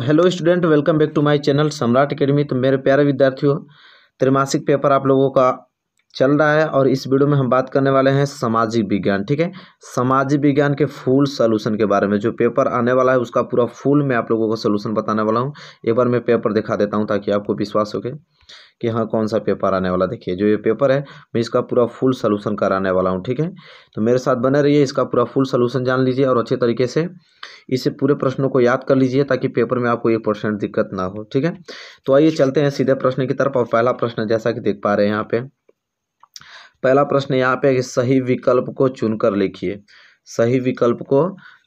hello student welcome back to my channel Samrat academy तो मेरे प्यारे विद्यार्थियों त्रैमासिक पेपर आप लोगों का चल रहा है और इस वीडियो में हम बात करने वाले हैं सामाजिक विज्ञान ठीक है सामाजिक विज्ञान के फुल सोल्यूशन के बारे में जो पेपर आने वाला है उसका पूरा फुल मैं आप लोगों को सोल्यूशन बताने वाला हूँ एक बार मैं पेपर दिखा देता हूँ ताकि आपको विश्वास हो कि हाँ कौन सा पेपर आने वाला देखिए जो ये पेपर है मैं इसका पूरा फुल सोल्यूशन कराने वाला हूँ ठीक है तो मेरे साथ बने रहिए इसका पूरा फुल सोल्यूशन जान लीजिए और अच्छे तरीके से इसे पूरे प्रश्नों को याद कर लीजिए ताकि पेपर में आपको एक परसेंट दिक्कत ना हो ठीक है तो आइए चलते हैं सीधे प्रश्न की तरफ और पहला प्रश्न जैसा कि देख पा रहे हैं यहाँ पे पहला प्रश्न यहाँ पे है सही विकल्प को चुनकर लिखिए सही विकल्प को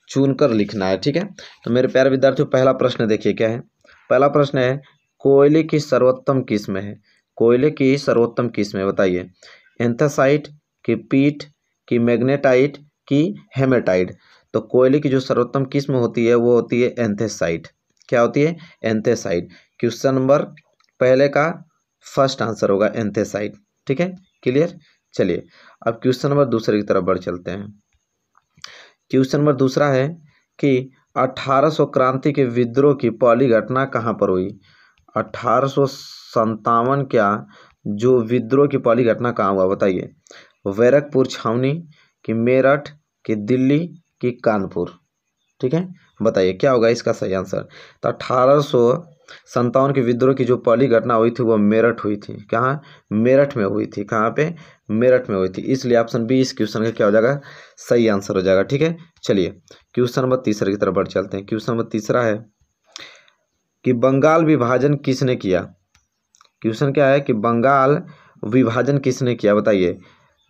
चुनकर लिखना है ठीक है तो मेरे प्यारे विद्यार्थियों पहला प्रश्न देखिए क्या है पहला प्रश्न है कोयले की सर्वोत्तम किस्म है कोयले की सर्वोत्तम किस्म है बताइए एंथेसाइट की पीट की मैग्नेटाइट की हेमेटाइट तो कोयले की जो सर्वोत्तम किस्म होती है वो होती है एंथेसाइट क्या होती है एंथेसाइट क्वेश्चन नंबर पहले का फर्स्ट आंसर होगा एंथेसाइट ठीक है क्लियर चलिए अब क्वेश्चन नंबर दूसरे की तरफ बढ़ चलते हैं क्वेश्चन नंबर दूसरा है कि 1800 क्रांति के विद्रोह की पहली घटना कहाँ पर हुई अठारह क्या जो विद्रोह की पहली घटना कहाँ हुआ बताइए वैरकपुर छावनी कि मेरठ कि दिल्ली कि कानपुर ठीक है बताइए क्या होगा इसका सही आंसर तो अठारह संतावन के विद्रोह की जो पहली घटना हुई थी वह मेरठ हुई थी कहाँ मेरठ में हुई थी कहाँ पे मेरठ में हुई थी इसलिए ऑप्शन बी इस क्वेश्चन का क्या हो जाएगा सही आंसर हो जाएगा ठीक है चलिए क्वेश्चन नंबर तीसरे की तरफ बढ़ चलते हैं क्वेश्चन नंबर तीसरा है कि बंगाल विभाजन किसने किया क्वेश्चन क्या है कि बंगाल विभाजन किसने किया बताइए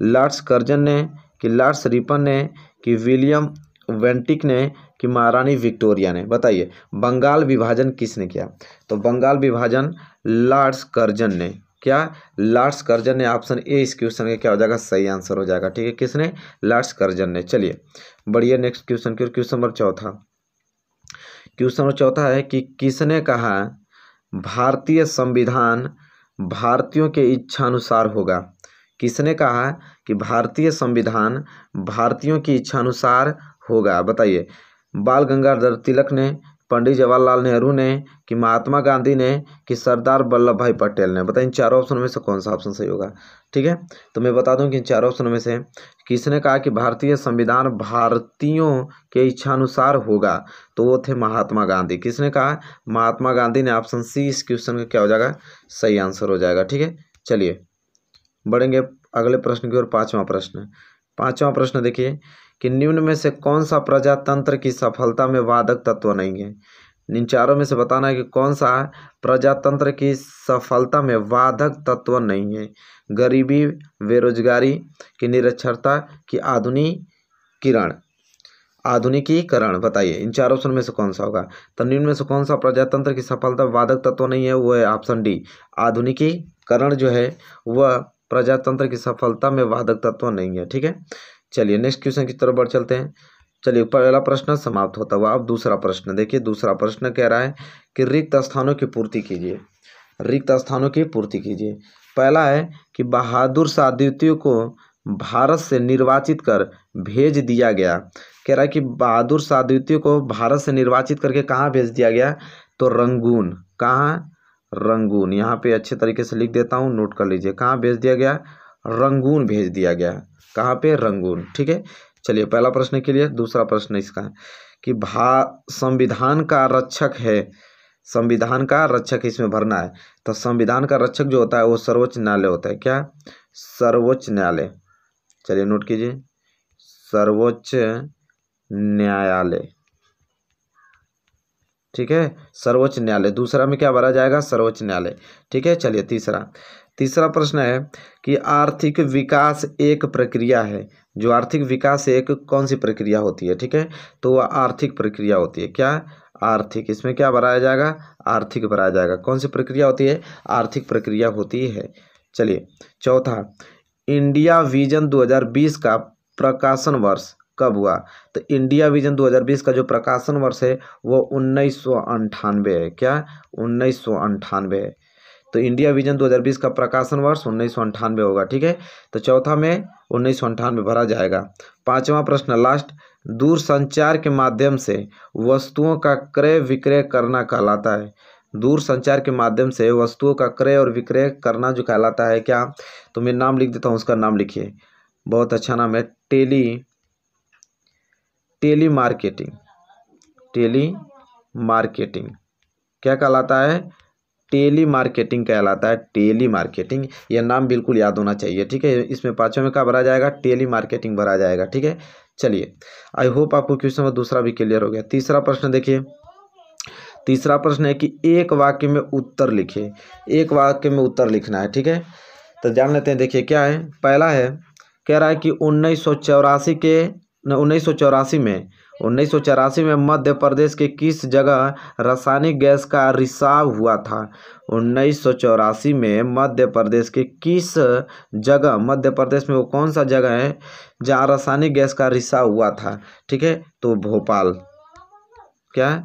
लॉर्ड्स कर्जन ने कि लॉर्ड्स रिपन ने कि विलियम वेंटिक ने कि महारानी विक्टोरिया ने बताइए बंगाल विभाजन किसने किया तो बंगाल विभाजन लॉर्ड्स कर्जन ने क्या लॉर्ड्स कर्जन ने ऑप्शन ए इस क्वेश्चन का क्या हो जाएगा सही आंसर हो जाएगा ठीक है किसने लॉर्ड्स कर्जन ने चलिए बढ़िया नेक्स्ट क्वेश्चन की क्वेश्चन नंबर चौथा क्वेश्चन नंबर चौथा है कि किसने कहा भारतीय संविधान भारतीयों के इच्छानुसार होगा किसने कहा कि भारतीय संविधान भारतीयों की इच्छानुसार होगा बताइए बाल गंगाधर तिलक ने पंडित जवाहरलाल नेहरू ने कि महात्मा गांधी ने कि सरदार वल्लभ भाई पटेल ने बताइए इन चारों ऑप्शन में से कौन सा ऑप्शन सही होगा ठीक है तो मैं बता दूं कि इन चारों ऑप्शन में से किसने कहा कि भारतीय संविधान भारतीयों के इच्छानुसार होगा तो वो थे महात्मा गांधी किसने कहा महात्मा गांधी ने ऑप्शन सी इस क्वेश्चन का क्या हो जाएगा सही आंसर हो जाएगा ठीक है चलिए बढ़ेंगे अगले प्रश्न की ओर पाँचवा प्रश्न पांचवा प्रश्न देखिए कि निम्न में से कौन सा प्रजातंत्र की सफलता में बाधक तत्व नहीं है इन चारों में से बताना है कि कौन सा प्रजातंत्र की सफलता में बाधक तत्व नहीं है गरीबी बेरोजगारी की निरक्षरता की आधुनिकीकरण आधुनिकीकरण बताइए इन चार ऑप्शन में से कौन सा होगा तो निम्न में से कौन सा प्रजातंत्र की सफलता बाधक तत्व नहीं है वो है ऑप्शन डी आधुनिकीकरण जो है वह प्रजातंत्र की सफलता में वाधक तत्व नहीं है ठीक है चलिए नेक्स्ट क्वेश्चन की तरफ बढ़ चलते हैं चलिए पहला प्रश्न समाप्त होता हुआ अब दूसरा प्रश्न देखिए दूसरा प्रश्न कह रहा है कि रिक्त स्थानों की पूर्ति कीजिए रिक्त स्थानों की पूर्ति कीजिए पहला है कि बहादुर शाह को भारत से निर्वाचित कर भेज दिया गया कह रहा है कि बहादुर शाह को भारत से निर्वाचित करके कहाँ भेज दिया गया तो रंगून कहाँ रंगून यहाँ पे अच्छे तरीके से लिख देता हूँ नोट कर लीजिए कहाँ भेज दिया गया रंगून भेज दिया गया है कहाँ पे रंगून ठीक है चलिए पहला प्रश्न के लिए दूसरा प्रश्न इसका है कि भा संविधान का रक्षक है संविधान का रक्षक इसमें भरना है तो संविधान का रक्षक जो होता है वो सर्वोच्च न्यायालय होता है क्या सर्वोच्च न्यायालय चलिए नोट कीजिए सर्वोच्च न्यायालय ठीक है सर्वोच्च न्यायालय दूसरा में क्या भरा जाएगा सर्वोच्च न्यायालय ठीक है चलिए तीसरा तीसरा प्रश्न है कि आर्थिक विकास एक प्रक्रिया है जो आर्थिक विकास एक कौन सी प्रक्रिया होती है ठीक है तो वह आर्थिक प्रक्रिया होती है क्या आर्थिक इसमें क्या बनाया जाएगा आर्थिक बनाया जाएगा कौन सी प्रक्रिया होती है आर्थिक प्रक्रिया होती है चलिए चौथा इंडिया विजन 2020 का प्रकाशन वर्ष कब हुआ तो इंडिया विजन 2020 का जो प्रकाशन वर्ष है वो उन्नीस सौ अंठानवे है क्या उन्नीस सौ अंठानवे है तो इंडिया विजन 2020 का प्रकाशन वर्ष उन्नीस सौ अंठानवे होगा ठीक है तो चौथा में उन्नीस सौ अंठानवे भरा जाएगा पांचवा प्रश्न लास्ट दूर संचार के माध्यम से वस्तुओं का क्रय विक्रय करना कहलाता है दूरसंचार के माध्यम से वस्तुओं का क्रय और विक्रय करना जो कहलाता है क्या तो मैं नाम लिख देता हूँ उसका नाम लिखिए बहुत अच्छा नाम है tele telemarketing telemarketing क्या कहलाता है टेली मार्केटिंग कहलाता है टेली मार्केटिंग यह नाम बिल्कुल याद होना चाहिए ठीक है इसमें पाँचों में क्या भरा जाएगा टेली मार्केटिंग भरा जाएगा ठीक है चलिए आई होप आपको क्वेश्चन नंबर दूसरा भी क्लियर हो गया तीसरा प्रश्न देखिए तीसरा प्रश्न है कि एक वाक्य में उत्तर लिखिए एक वाक्य में उत्तर लिखना है ठीक है तो जान लेते हैं देखिए क्या है पहला है कह रहा है कि उन्नीस के उन्नीस में उन्नीस में मध्य प्रदेश के किस जगह रासायनिक गैस का रिसाव हुआ था उन्नीस में मध्य प्रदेश के किस जगह मध्य प्रदेश में वो कौन सा जगह है जहाँ रासायनिक गैस का रिसाव हुआ था ठीक है तो भोपाल क्या है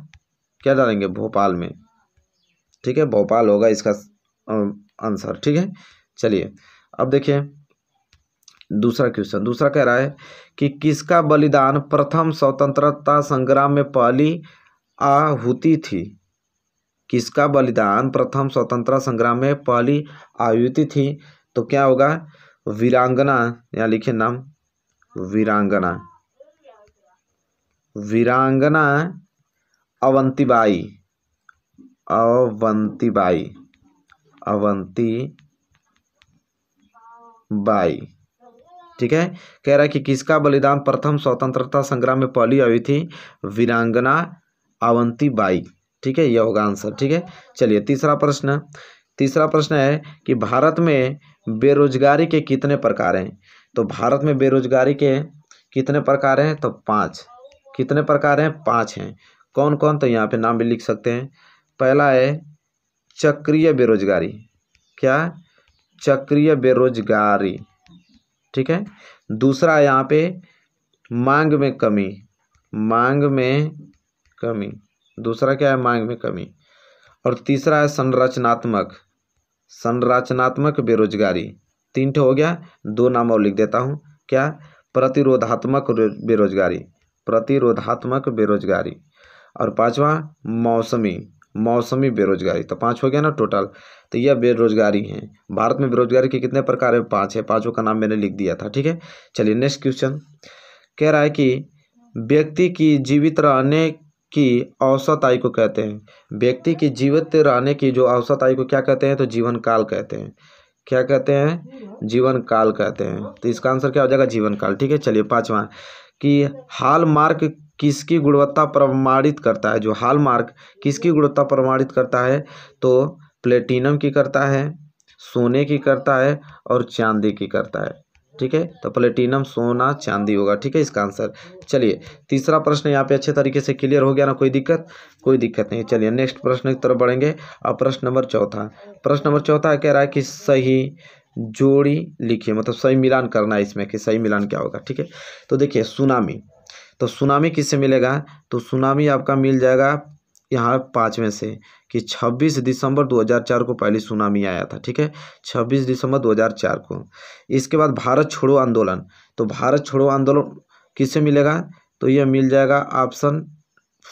क्या डालेंगे भोपाल में ठीक है भोपाल होगा इसका आंसर ठीक है चलिए अब देखिए दूसरा क्वेश्चन दूसरा कह रहा है कि किसका बलिदान प्रथम स्वतंत्रता संग्राम में पहली आहुति थी किसका बलिदान प्रथम स्वतंत्रता संग्राम में पहली आहुति थी तो क्या होगा वीरांगना या लिखे नाम वीरांगना वीरांगना अवंतीबाई अवंतीबाई अवंती बाई ठीक है कह रहा है कि किसका बलिदान प्रथम स्वतंत्रता संग्राम में पहली हुई थी वीरांगना अवंती बाई ठीक है यह होगा आंसर ठीक है चलिए तीसरा प्रश्न तीसरा प्रश्न है कि भारत में बेरोजगारी के कितने प्रकार हैं तो भारत में बेरोजगारी के कितने प्रकार हैं तो पाँच कितने प्रकार हैं पाँच हैं कौन कौन तो यहाँ पे नाम भी लिख सकते हैं पहला है चक्रीय बेरोजगारी क्या चक्रीय बेरोजगारी ठीक है दूसरा यहाँ पे मांग में कमी मांग में कमी दूसरा क्या है मांग में कमी और तीसरा है संरचनात्मक संरचनात्मक बेरोजगारी तीन ठो हो गया दो नाम और लिख देता हूँ क्या प्रतिरोधात्मक बेरोजगारी प्रतिरोधात्मक बेरोजगारी और पांचवा मौसमी मौसमी बेरोजगारी तो पाँच हो गया ना टोटल तो यह बेरोजगारी है भारत में बेरोजगारी के कितने प्रकार है पाँच है पाँचों का नाम मैंने लिख दिया था ठीक है चलिए नेक्स्ट क्वेश्चन कह रहा है कि व्यक्ति की जीवित रहने की औसत आयु को कहते हैं व्यक्ति की जीवित रहने की जो औसत आयु को क्या कहते हैं तो जीवन काल कहते हैं क्या कहते हैं जीवन काल कहते हैं तो इसका आंसर क्या हो जाएगा जीवन काल ठीक है चलिए पाँचवा कि हाल मार्क किसकी गुणवत्ता प्रमाणित करता है जो हाल मार्क किसकी गुणवत्ता प्रमाणित करता है तो प्लेटिनम की करता है सोने की करता है और चांदी की करता है ठीक है तो प्लेटिनम सोना चांदी होगा ठीक है इसका आंसर चलिए तीसरा प्रश्न यहाँ पे अच्छे तरीके से क्लियर हो गया ना कोई दिक्कत कोई दिक्कत नहीं चलिए नेक्स्ट प्रश्न की तरफ बढ़ेंगे अब प्रश्न नंबर चौथा प्रश्न नंबर चौथा कह रहा है कि सही जोड़ी लिखिए मतलब सही मिलान करना है इसमें कि सही मिलान क्या होगा ठीक है तो देखिए सुनामी तो सुनामी किससे मिलेगा तो सुनामी आपका मिल जाएगा यहाँ पाँचवें से कि 26 दिसंबर 2004 को पहली सुनामी आया था ठीक है 26 दिसंबर 2004 को इसके बाद भारत छोड़ो आंदोलन तो भारत छोड़ो आंदोलन किससे मिलेगा तो यह मिल जाएगा ऑप्शन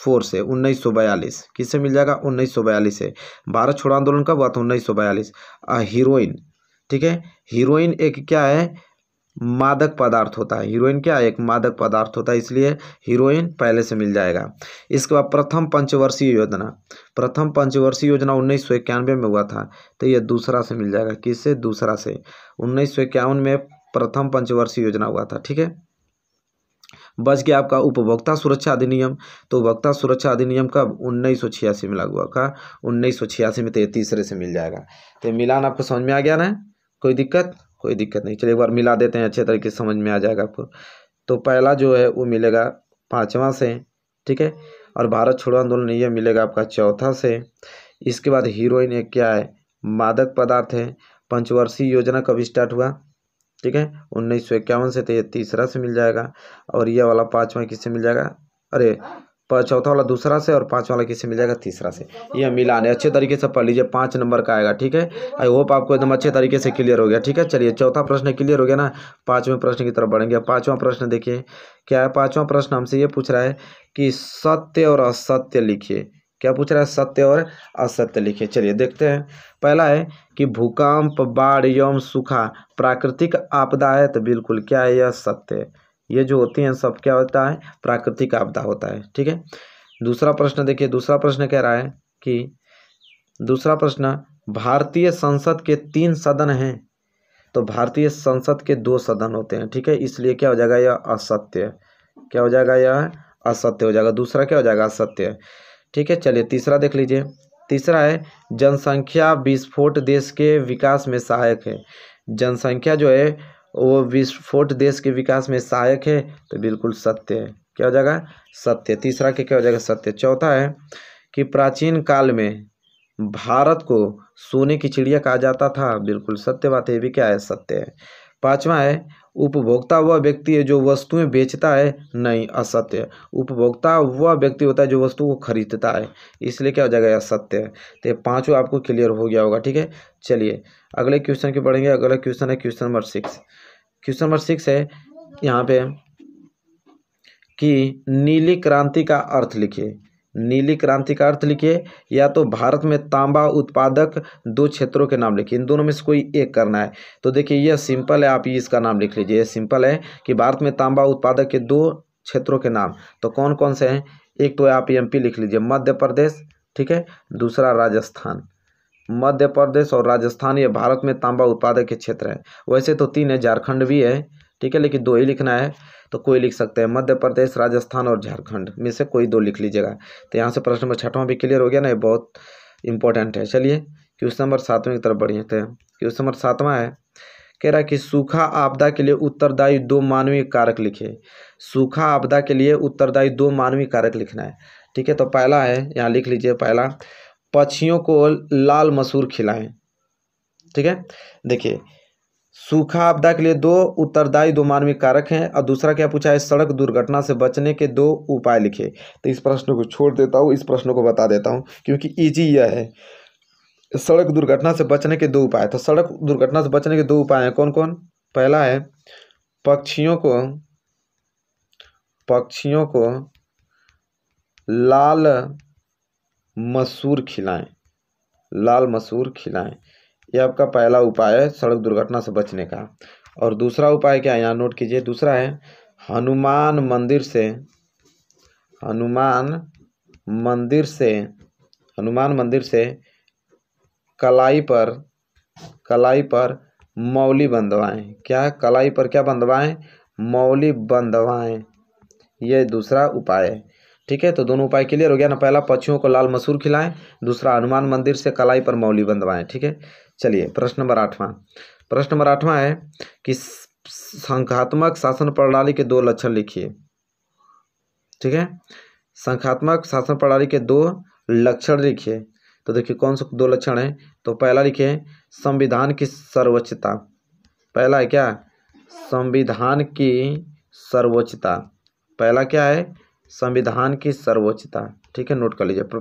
फोर से उन्नीस सौ बयालीस किससे मिल जाएगा उन्नीस सौ बयालीस से भारत छोड़ो आंदोलन कब हुआ था उन्नीस सौ बयालीस हीरोइन ठीक है हीरोइन एक क्या है मादक पदार्थ होता है हीरोइन क्या एक मादक पदार्थ होता है इसलिए हीरोइन पहले से मिल जाएगा इसके बाद प्रथम पंचवर्षीय योजना प्रथम पंचवर्षीय योजना उन्नीस सौ इक्यानवे में हुआ था तो यह दूसरा से मिल जाएगा किससे दूसरा से उन्नीस सौ इक्यावन में प्रथम पंचवर्षीय योजना हुआ था ठीक है बच गया आपका उपभोक्ता सुरक्षा अधिनियम तो उपभोक्ता सुरक्षा अधिनियम कब उन्नीस सौ छियासी में लागू हुआ का उन्नीस सौ छियासी में तो ये तीसरे से मिल जाएगा तो मिलान आपको समझ में आ गया ना कोई दिक्कत कोई दिक्कत नहीं चलिए एक बार मिला देते हैं अच्छे तरीके से समझ में आ जाएगा आपको तो पहला जो है वो मिलेगा पाँचवा से ठीक है और भारत छोड़ो आंदोलन यह मिलेगा आपका चौथा से इसके बाद हीरोइन एक क्या है मादक पदार्थ है पंचवर्षीय योजना कब स्टार्ट हुआ ठीक है उन्नीस सौ इक्यावन से तो ये तीसरा से मिल जाएगा और यह वाला पाँचवा किससे मिल जाएगा अरे चौथा वाला दूसरा से और पाँच वाला किससे मिल जाएगा तीसरा से यह मिला नहीं अच्छे तरीके से पढ़ लीजिए पाँच नंबर का आएगा ठीक है आई होप आपको एकदम अच्छे तरीके से क्लियर हो गया ठीक है चलिए चौथा प्रश्न क्लियर हो गया ना पाँचवें प्रश्न की तरफ बढ़ेंगे पाँचवा प्रश्न देखिए क्या है पाँचवा प्रश्न हमसे ये पूछ रहा है कि सत्य और असत्य लिखिए क्या पूछ रहा है सत्य और असत्य लिखिए चलिए देखते हैं पहला है कि भूकंप बाढ़ एवं सूखा प्राकृतिक आपदा है तो बिल्कुल क्या है यह सत्य है ये जो होती हैं सब क्या होता है प्राकृतिक आपदा होता है ठीक है दूसरा प्रश्न देखिए दूसरा प्रश्न कह रहा है कि दूसरा प्रश्न भारतीय संसद के तीन सदन हैं तो भारतीय संसद के दो सदन होते हैं ठीक है इसलिए क्या हो जाएगा यह असत्य क्या हो जाएगा यह असत्य हो जाएगा दूसरा क्या हो जाएगा असत्य ठीक है चलिए तीसरा देख लीजिए तीसरा है जनसंख्या विस्फोट देश के विकास में सहायक है जनसंख्या जो है वो विस्फोट देश के विकास में सहायक है तो बिल्कुल सत्य है क्या हो जाएगा सत्य तीसरा के क्या हो जाएगा सत्य चौथा है कि प्राचीन काल में भारत को सोने की चिड़िया कहा जाता था बिल्कुल सत्य बात है भी क्या है सत्य है पाँचवा है उपभोक्ता वह व्यक्ति है जो वस्तुएं बेचता है नहीं असत्य उपभोक्ता वह व्यक्ति होता है जो वस्तु को खरीदता है इसलिए क्या हो जाएगा असत्य है तो पाँचों आपको क्लियर हो गया होगा ठीक है चलिए अगले क्वेश्चन के बढ़ेंगे अगला क्वेश्चन है question number six question number six है यहाँ पे कि नीली क्रांति का अर्थ लिखिए नीली क्रांति का अर्थ लिखिए या तो भारत में तांबा उत्पादक दो क्षेत्रों के नाम लिखिए इन दोनों में से कोई एक करना है तो देखिए यह सिंपल है आप इसका नाम लिख लीजिए यह सिंपल है कि भारत में तांबा उत्पादक के दो क्षेत्रों के नाम तो कौन कौन से हैं एक तो आप एमपी लिख लीजिए मध्य प्रदेश ठीक है दूसरा राजस्थान मध्य प्रदेश और राजस्थान ये भारत में तांबा उत्पादक के क्षेत्र हैं वैसे तो तीन है झारखंड भी है ठीक है लेकिन दो ही लिखना है तो कोई लिख सकते हैं मध्य प्रदेश राजस्थान और झारखंड में से कोई दो लिख लीजिएगा तो यहाँ से प्रश्न नंबर छठवां भी क्लियर हो गया ना ये बहुत इंपॉर्टेंट है चलिए क्वेश्चन नंबर सातवें की तरफ बढ़िए थे क्वेश्चन नंबर सातवां है कह रहा है कि सूखा आपदा के लिए उत्तरदायी दो मानवीय कारक लिखे सूखा आपदा के लिए उत्तरदायी दो मानवीय कारक लिखना है ठीक है तो पहला है यहाँ लिख लीजिए पहला पक्षियों को लाल मसूर खिलाएं ठीक है देखिए सूखा आपदा के लिए दो उत्तरदायी दो मार्मिक कारक हैं और दूसरा क्या पूछा है सड़क दुर्घटना से बचने के दो उपाय लिखे तो इस प्रश्न को छोड़ देता हूँ इस प्रश्न को बता देता हूँ क्योंकि इजी यह है सड़क दुर्घटना से बचने के दो उपाय तो सड़क दुर्घटना से बचने के दो उपाय हैं कौन कौन पहला है पक्षियों को पक्षियों को लाल मसूर खिलाएं लाल मसूर खिलाएं यह आपका पहला उपाय है सड़क दुर्घटना से बचने का और दूसरा उपाय क्या है यहाँ नोट कीजिए दूसरा है हनुमान मंदिर से हनुमान मंदिर से हनुमान मंदिर से कलाई पर कलाई पर मौली बंधवाएं क्या कलाई पर क्या बंधवाएं मौली बंधवाएं यह दूसरा उपाय है ठीक है तो दोनों उपाय क्लियर हो गया ना पहला पक्षियों को लाल मसूर खिलाएं दूसरा हनुमान मंदिर से कलाई पर मौली बंधवाएं ठीक है चलिए प्रश्न नंबर आठवां प्रश्न नंबर आठवां है कि संख्यात्मक शासन प्रणाली के दो लक्षण लिखिए ठीक है संख्यात्मक शासन प्रणाली के दो लक्षण लिखिए तो देखिए कौन से दो लक्षण है तो पहला लिखिए संविधान की सर्वोच्चता पहला है क्या संविधान की सर्वोच्चता पहला क्या है संविधान की सर्वोच्चता ठीक है नोट कर लीजिए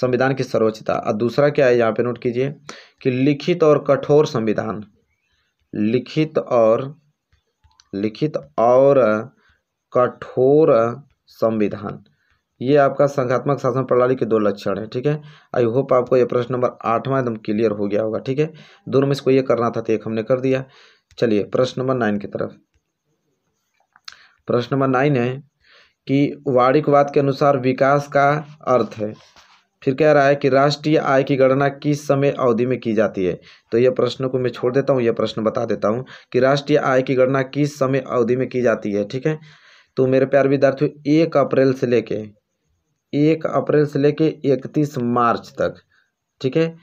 संविधान की सर्वोच्चता और दूसरा क्या है यहाँ पे नोट कीजिए कि लिखित और कठोर संविधान लिखित और लिखित और कठोर संविधान ये आपका संघात्मक शासन प्रणाली के दो लक्षण है ठीक है आई होप आपको ये प्रश्न नंबर आठवां एकदम क्लियर हो गया होगा ठीक है दोनों में इसको ये करना था तो एक हमने कर दिया चलिए प्रश्न नंबर नाइन की तरफ प्रश्न नंबर नाइन है कि वाणिकवाद के अनुसार विकास का अर्थ है फिर कह रहा है कि राष्ट्रीय आय की गणना किस समय अवधि में की जाती है तो यह प्रश्न को मैं छोड़ देता हूँ यह प्रश्न बता देता हूँ कि राष्ट्रीय आय की गणना किस समय अवधि में की जाती है ठीक है तो मेरे प्यार विद्यार्थियों एक अप्रैल से लेके एक अप्रैल से लेके इकतीस मार्च तक ठीक है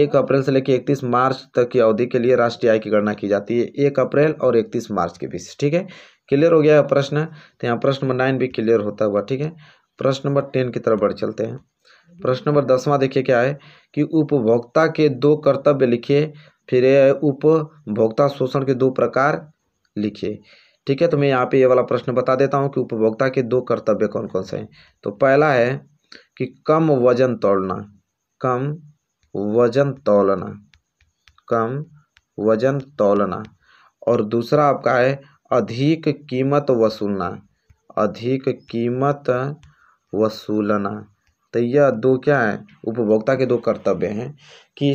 एक अप्रैल से लेकर इकतीस मार्च तक की अवधि के लिए राष्ट्रीय आय की गणना की जाती है एक अप्रैल और इकतीस मार्च के बीच ठीक है क्लियर हो गया है प्रश्न तो यहाँ प्रश्न नंबर नाइन भी क्लियर होता हुआ ठीक है प्रश्न नंबर टेन की तरफ बढ़ चलते हैं प्रश्न नंबर दसवां देखिए क्या है कि उपभोक्ता के दो कर्तव्य लिखिए फिर उपभोक्ता शोषण के दो प्रकार लिखिए ठीक है तो मैं यहाँ पे ये वाला प्रश्न बता देता हूँ कि उपभोक्ता के दो कर्तव्य कौन कौन से हैं तो पहला है कि कम वजन तोड़ना कम वजन तोलना कम वजन तोलना और दूसरा आपका है अधिक कीमत वसूलना अधिक कीमत वसूलना तो यह दो क्या है उपभोक्ता के दो कर्तव्य हैं कि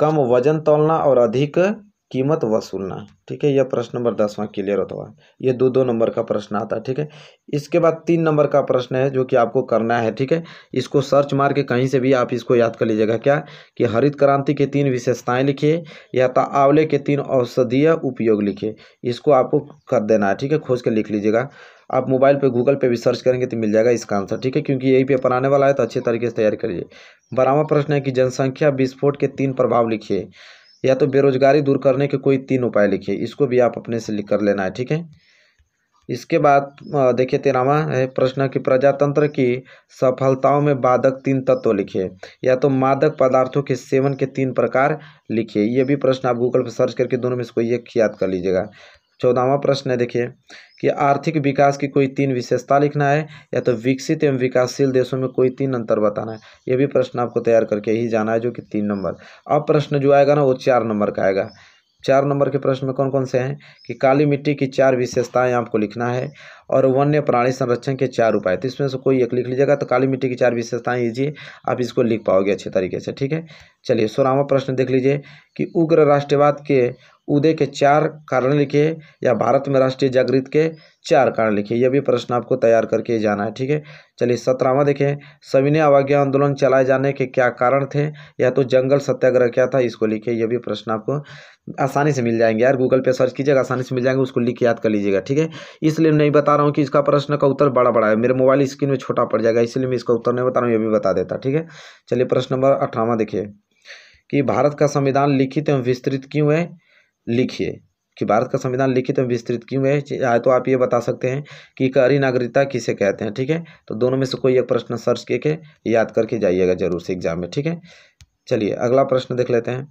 कम वजन तोलना और अधिक कीमत वसूलना ठीक है यह प्रश्न नंबर दसवां क्लियर होता हुआ ये दो दो नंबर का प्रश्न आता है ठीक है इसके बाद तीन नंबर का प्रश्न है जो कि आपको करना है ठीक है इसको सर्च मार के कहीं से भी आप इसको याद कर लीजिएगा क्या कि हरित क्रांति के तीन विशेषताएं लिखिए या तो आंवले के तीन औषधीय उपयोग लिखिए इसको आपको कर देना है ठीक है खोज के लिख लीजिएगा आप मोबाइल पे गूगल पे भी सर्च करेंगे तो मिल जाएगा इसका आंसर ठीक है क्योंकि यही पेपर आने वाला है तो अच्छे तरीके से तैयार करिए बारहवा प्रश्न है कि जनसंख्या विस्फोट के तीन प्रभाव लिखिए या तो बेरोजगारी दूर करने के कोई तीन उपाय लिखिए इसको भी आप अपने से लिख कर लेना है ठीक है इसके बाद देखिए तेरहवा है प्रश्न कि प्रजातंत्र की सफलताओं में बाधक तीन तत्व लिखिए या तो मादक पदार्थों के सेवन के तीन प्रकार लिखिए ये भी प्रश्न आप गूगल पर सर्च करके दोनों में इसको ये एक याद कर लीजिएगा चौदहवा प्रश्न है देखिए कि आर्थिक विकास की कोई तीन विशेषता लिखना है या तो विकसित एवं विकासशील देशों में कोई तीन अंतर बताना है ये भी प्रश्न आपको तैयार करके ही जाना है जो कि तीन नंबर अब प्रश्न जो आएगा ना वो चार नंबर का आएगा चार नंबर के प्रश्न में कौन कौन से हैं कि काली मिट्टी की चार विशेषताएं आपको लिखना है और वन्य प्राणी संरक्षण के चार उपाय तो इसमें से कोई एक लिख लीजिएगा तो काली मिट्टी की चार विशेषताएं लीजिए आप इसको लिख पाओगे अच्छे तरीके से ठीक है चलिए सोलहवा प्रश्न देख लीजिए कि उग्र राष्ट्रवाद के उदय के चार कारण लिखिए या भारत में राष्ट्रीय जागृत के चार कारण लिखिए यह भी प्रश्न आपको तैयार करके जाना है ठीक है चलिए सत्रहवा देखें सविनय अवज्ञा आंदोलन चलाए जाने के क्या कारण थे या तो जंगल सत्याग्रह क्या था इसको लिखिए यह भी प्रश्न आपको आसानी से मिल जाएंगे यार गूगल पे सर्च कीजिएगा आसानी से मिल जाएंगे उसको लिख याद कर लीजिएगा ठीक है इसलिए नहीं बता रहा हूँ कि इसका प्रश्न का उत्तर बड़ा बड़ा है मेरे मोबाइल स्क्रीन में छोटा पड़ जाएगा इसलिए मैं इसका उत्तर नहीं बता रहा हूँ यह भी बता देता ठीक है चलिए प्रश्न नंबर अठारहवा देखिए कि भारत का संविधान लिखित एवं विस्तृत क्यों है लिखिए कि भारत का संविधान लिखित में विस्तृत क्यों है चाहे तो आप ये बता सकते हैं कि करी नागरिकता किसे कहते हैं ठीक है तो दोनों में से कोई एक प्रश्न सर्च करके याद करके जाइएगा जरूर से एग्जाम में ठीक है चलिए अगला प्रश्न देख लेते हैं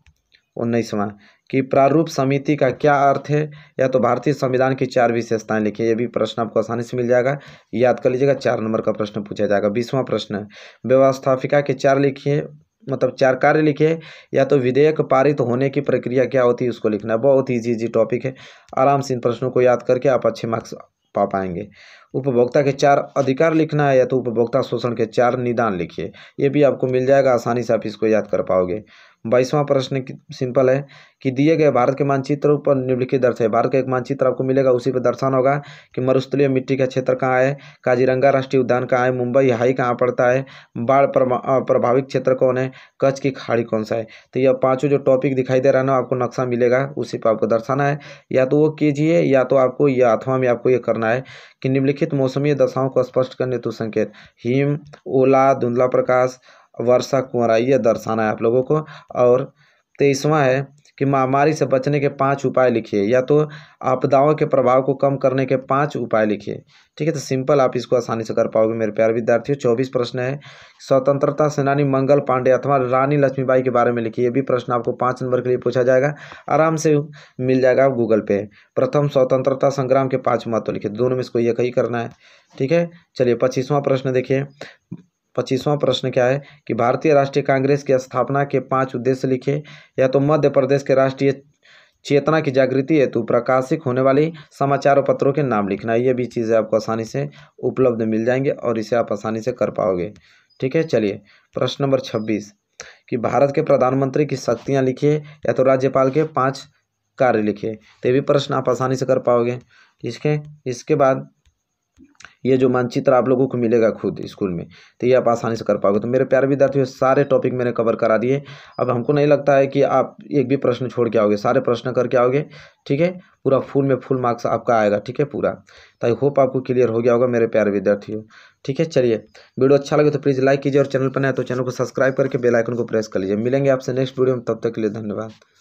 उन्नीसवां कि प्रारूप समिति का क्या अर्थ है या तो भारतीय संविधान की चार विशेषताएं लिखिए ये भी प्रश्न आपको आसानी से मिल जाएगा याद कर लीजिएगा चार नंबर का प्रश्न पूछा जाएगा बीसवां प्रश्न व्यवस्थापिका के चार लिखिए मतलब चार कार्य लिखे या तो विधेयक पारित होने की प्रक्रिया क्या होती है उसको लिखना बहुत ईजी ईजी टॉपिक है आराम से इन प्रश्नों को याद करके आप अच्छे मार्क्स पा पाएंगे उपभोक्ता के चार अधिकार लिखना है या तो उपभोक्ता शोषण के चार निदान लिखिए ये भी आपको मिल जाएगा आसानी से आप इसको याद कर पाओगे बाईसवां प्रश्न सिंपल है कि दिए गए भारत के मानचित्र पर निम्नलिखित दर्श है भारत का एक मानचित्र आपको मिलेगा उसी पर दर्शाना होगा कि मरुस्थलीय मिट्टी का क्षेत्र कहाँ है काजीरंगा राष्ट्रीय उद्यान कहाँ है मुंबई हाई कहाँ पड़ता है बाढ़ प्रभावित क्षेत्र कौन है कच्छ की खाड़ी कौन सा है तो यह पाँचों जो टॉपिक दिखाई दे रहा है ना आपको नक्शा मिलेगा उसी पर आपको दर्शाना है या तो वो कीजिए या तो आपको या अथवा में आपको ये करना है कि निम्नलिखित मौसमी दशाओं को स्पष्ट करने तो संकेत हिम ओला धुंधला प्रकाश वर्षा कुंवरा यह दर्शाना है आप लोगों को और तेईसवां है कि महामारी से बचने के पांच उपाय लिखिए या तो आपदाओं के प्रभाव को कम करने के पांच उपाय लिखिए ठीक है तो सिंपल आप इसको आसानी से कर पाओगे मेरे प्यारे विद्यार्थियों चौबीस प्रश्न है स्वतंत्रता सेनानी मंगल पांडे अथवा रानी लक्ष्मीबाई के बारे में लिखिए ये भी प्रश्न आपको पाँच नंबर के लिए पूछा जाएगा आराम से मिल जाएगा आप गूगल पे प्रथम स्वतंत्रता संग्राम के पाँच महत्व लिखिए दोनों में इसको कही करना है ठीक है चलिए पच्चीसवां प्रश्न देखिए पच्चीसवां प्रश्न क्या है कि भारतीय राष्ट्रीय कांग्रेस की स्थापना के पांच उद्देश्य लिखे या तो मध्य प्रदेश के राष्ट्रीय चेतना की जागृति हेतु प्रकाशित होने वाली समाचार पत्रों के नाम लिखना ये भी चीज़ें आपको आसानी से उपलब्ध मिल जाएंगे और इसे आप आसानी से कर पाओगे ठीक है चलिए प्रश्न नंबर छब्बीस कि भारत के प्रधानमंत्री की शक्तियाँ लिखिए या तो राज्यपाल के पाँच कार्य लिखिए तो ये भी प्रश्न आप आसानी से कर पाओगे इसके इसके बाद ये जो मानचित्र आप लोगों को मिलेगा खुद स्कूल में तो ये आप आसानी से कर पाओगे तो मेरे प्यारे विद्यार्थियों सारे टॉपिक मैंने कवर करा दिए अब हमको नहीं लगता है कि आप एक भी प्रश्न छोड़ के आओगे सारे प्रश्न करके आओगे ठीक है पूरा फुल में फुल मार्क्स आपका आएगा ठीक है पूरा तो आई होप आपको क्लियर हो गया होगा मेरे प्यारे विद्यार्थियों ठीक है चलिए वीडियो अच्छा लगे तो प्लीज़ लाइक कीजिए और चैनल पर नए तो चैनल को सब्सक्राइब करके बेल आइकन को प्रेस कर लीजिए मिलेंगे आपसे नेक्स्ट वीडियो में तब तक के लिए धन्यवाद